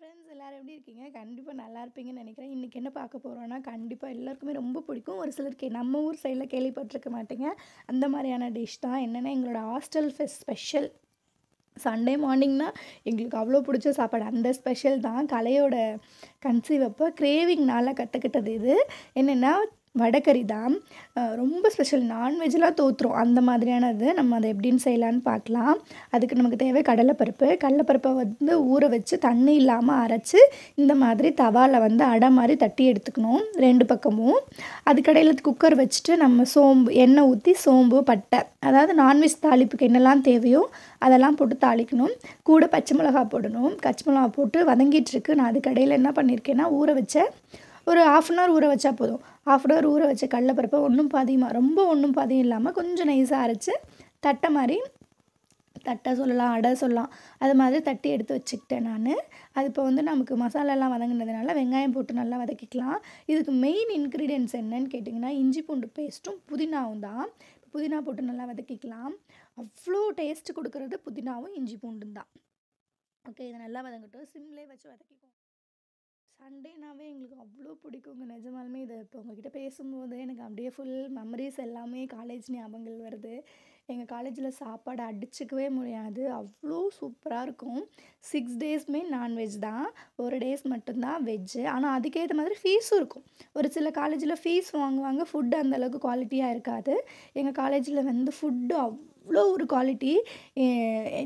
friends எல்லோரும் எப்படி இருக்கீங்க கண்டிப்பாக நல்லா இருப்பீங்கன்னு நினைக்கிறேன் இன்றைக்கி என்ன பார்க்க போகிறோன்னா கண்டிப்பாக எல்லாருக்குமே ரொம்ப பிடிக்கும் ஒரு சிலருக்கு நம்ம ஊர் சைடில் கேள்விப்பட்டிருக்க மாட்டேங்க அந்த மாதிரியான டிஷ் தான் என்னென்னா எங்களோட ஹாஸ்டல் ஃபெஸ்ட் ஸ்பெஷல் சண்டே மார்னிங்னால் எங்களுக்கு அவ்வளோ பிடிச்ச சாப்பாடு அந்த ஸ்பெஷல் தான் கலையோட கன்சீவ் அப்போ கிரேவிங்னால் கற்றுக்கிட்டது இது என்னென்னா வடகறி தான் ரொம்ப ஸ்பெஷல் நான்வெஜ்லாம் தோற்றுரும் அந்த மாதிரியானது நம்ம அதை எப்படின்னு செய்யலான்னு பார்க்கலாம் அதுக்கு நமக்கு தேவை கடலைப்பருப்பு கடலைப்பருப்பை வந்து ஊற வச்சு தண்ணி இல்லாமல் அரைச்சி இந்த மாதிரி தவாவில் வந்து அடை மாதிரி தட்டி எடுத்துக்கணும் ரெண்டு பக்கமும் அதுக்கடையில் குக்கர் வச்சுட்டு நம்ம சோம்பு எண்ணெய் ஊற்றி சோம்பு பட்டை அதாவது நான்வெஜ் தாளிப்புக்கு என்னெல்லாம் தேவையோ அதெல்லாம் போட்டு தாளிக்கணும் கூட பச்சை மிளகா போடணும் பச்சை மிளகா போட்டு வதங்கிட்டுருக்கு நான் அதுக்கடையில் என்ன பண்ணியிருக்கேன்னா ஊற வச்ச ஒரு ஆஃப் அன் ஹவர் ஊற வச்சா போதும் ஆஃப் அன் ஹவர் ஊற வச்ச கடலப்பருப்பை ஒன்றும் பாதியுமா ரொம்ப ஒன்றும் பாதியும் இல்லாமல் கொஞ்சம் நைஸாக அரைச்சி தட்டை மாதிரி தட்டை சொல்லலாம் அடை சொல்லலாம் அது மாதிரி தட்டி எடுத்து வச்சுக்கிட்டேன் நான் அது இப்போ வந்து நமக்கு மசாலாலாம் வதங்கினதுனால வெங்காயம் போட்டு நல்லா வதக்கிக்கலாம் இதுக்கு மெயின் இன்க்ரீடியன்ஸ் என்னன்னு கேட்டிங்கன்னா இஞ்சி பூண்டு பேஸ்ட்டும் புதினாவும் தான் புதினா போட்டு நல்லா வதக்கிக்கலாம் அவ்வளோ டேஸ்ட் கொடுக்குறது புதினாவும் இஞ்சி பூண்டும் தான் ஓகே இதை நல்லா வதங்கட்டும் சிம்லேயே வச்சு வதக்கிக்கோ சண்டேனாவே எங்களுக்கு அவ்வளோ பிடிக்குங்க நிஜமாலுமே இதை இப்போ உங்கள்கிட்ட பேசும்போது எனக்கு அப்படியே ஃபுல் மெமரிஸ் எல்லாமே காலேஜ் ஞாபகங்கள் வருது எங்கள் காலேஜில் சாப்பாடு அடிச்சுக்கவே முடியாது அவ்வளோ சூப்பராக இருக்கும் சிக்ஸ் டேஸுமே நான்வெஜ் தான் ஒரு டேஸ் மட்டும்தான் வெஜ்ஜு ஆனால் அதுக்கேற்ற மாதிரி ஃபீஸும் இருக்கும் ஒரு சில காலேஜில் ஃபீஸ் வாங்குவாங்க ஃபுட்டு அந்தளவுக்கு குவாலிட்டியாக இருக்காது எங்கள் காலேஜில் வந்து ஃபுட்டு அவ் அவ்வளோ ஒரு குவாலிட்டி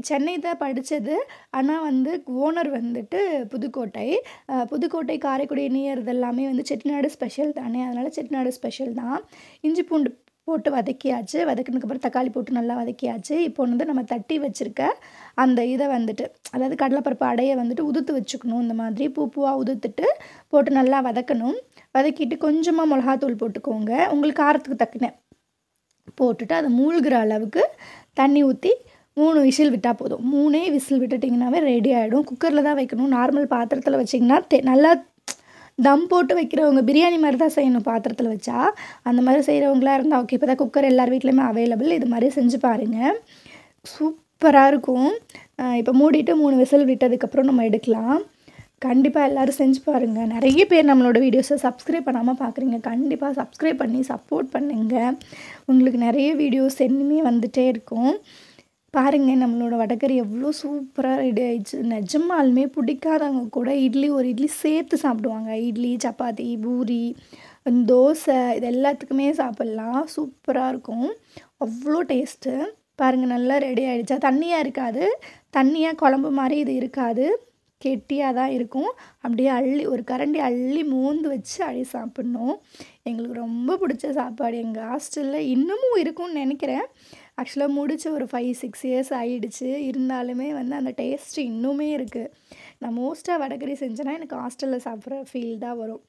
சென்னை தான் படித்தது ஆனால் வந்து ஓனர் வந்துட்டு புதுக்கோட்டை புதுக்கோட்டை காரைக்குடி நியர் இதெல்லாமே வந்து செட்டிநாடு ஸ்பெஷல் தானே அதனால் செட்டிநாடு ஸ்பெஷல் தான் இஞ்சி பூண்டு போட்டு வதக்கியாச்சு வதக்கினதுக்கப்புறம் தக்காளி போட்டு நல்லா வதக்கியாச்சு இப்போ வந்து நம்ம தட்டி வச்சுருக்க அந்த இதை வந்துட்டு அதாவது கடலைப்பருப்பு அடையை வந்துட்டு உதுத்து வச்சுக்கணும் இந்த மாதிரி பூ பூவாக உதுத்துட்டு போட்டு நல்லா வதக்கணும் வதக்கிட்டு கொஞ்சமாக மிளகாத்தூள் போட்டுக்கோங்க உங்களுக்கு காரத்துக்கு தக்கின போட்டுட்டு அதை மூழ்கிற அளவுக்கு தண்ணி ஊற்றி மூணு விசில் விட்டால் போதும் மூணே விசில் விட்டுட்டிங்கன்னாவே ரெடி ஆகிடும் குக்கரில் தான் வைக்கணும் நார்மல் பாத்திரத்தில் வச்சிங்கன்னா தே நல்லா தம் போட்டு வைக்கிறவங்க பிரியாணி மாதிரி தான் செய்யணும் பாத்திரத்தில் வச்சா அந்த மாதிரி செய்கிறவங்களா இருந்தால் ஓகே இப்போ தான் குக்கர் எல்லார் வீட்லேயுமே அவைலபிள் இது மாதிரி செஞ்சு பாருங்கள் சூப்பராக இருக்கும் இப்போ மூடிட்டு மூணு விசில் விட்டதுக்கப்புறம் நம்ம எடுக்கலாம் கண்டிப்பாக எல்லோரும் செஞ்சு பாருங்கள் நிறைய பேர் நம்மளோட வீடியோஸை சப்ஸ்கிரைப் பண்ணாமல் பார்க்குறீங்க கண்டிப்பாக சப்ஸ்கிரைப் பண்ணி சப்போர்ட் பண்ணுங்கள் உங்களுக்கு நிறைய வீடியோஸ் என்னமே வந்துகிட்டே இருக்கும் பாருங்கள் நம்மளோட வடகறி எவ்வளோ சூப்பராக ரெடி ஆகிடுச்சு நிஜமாலுமே பிடிக்காதவங்க கூட இட்லி ஒரு இட்லி சேர்த்து சாப்பிடுவாங்க இட்லி சப்பாத்தி பூரி தோசை இது எல்லாத்துக்குமே சாப்பிட்லாம் சூப்பராக இருக்கும் அவ்வளோ டேஸ்ட்டு பாருங்கள் நல்லா ரெடி ஆகிடுச்சா தண்ணியாக இருக்காது தண்ணியாக குழம்பு மாதிரி இது இருக்காது கெட்டியாக தான் இருக்கும் அப்படியே அள்ளி ஒரு கரண்டி அள்ளி மூந்து வச்சு அள்ளி சாப்பிட்ணும் எங்களுக்கு ரொம்ப பிடிச்ச சாப்பாடு எங்கள் ஹாஸ்டலில் இன்னமும் இருக்கும்னு நினைக்கிறேன் ஆக்சுவலாக முடிச்சு ஒரு ஃபைவ் சிக்ஸ் இயர்ஸ் ஆகிடுச்சு இருந்தாலுமே வந்து அந்த டேஸ்ட் இன்னுமே இருக்குது நான் மோஸ்ட்டாக வடகறி செஞ்சேன்னா எனக்கு ஹாஸ்டலில் சாப்பிட்ற ஃபீல் தான் வரும்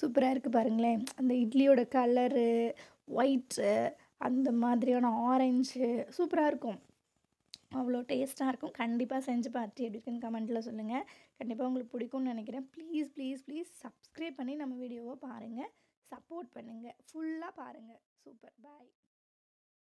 சூப்பராக இருக்குது பாருங்களேன் அந்த இட்லியோட கலரு ஒயிட்டு அந்த மாதிரியான ஆரஞ்சு சூப்பராக இருக்கும் அவ்வளோ டேஸ்ட்டாக இருக்கும் கண்டிப்பாக செஞ்சு பார்த்துட்டு எப்படி இருக்குன்னு கமெண்ட்டில் சொல்லுங்கள் கண்டிப்பாக உங்களுக்கு பிடிக்கும்னு நினைக்கிறேன் ப்ளீஸ் ப்ளீஸ் ப்ளீஸ் சப்ஸ்கிரைப் பண்ணி நம்ம வீடியோவை பாருங்கள் சப்போர்ட் பண்ணுங்கள் ஃபுல்லாக பாருங்கள் சூப்பர் பாய்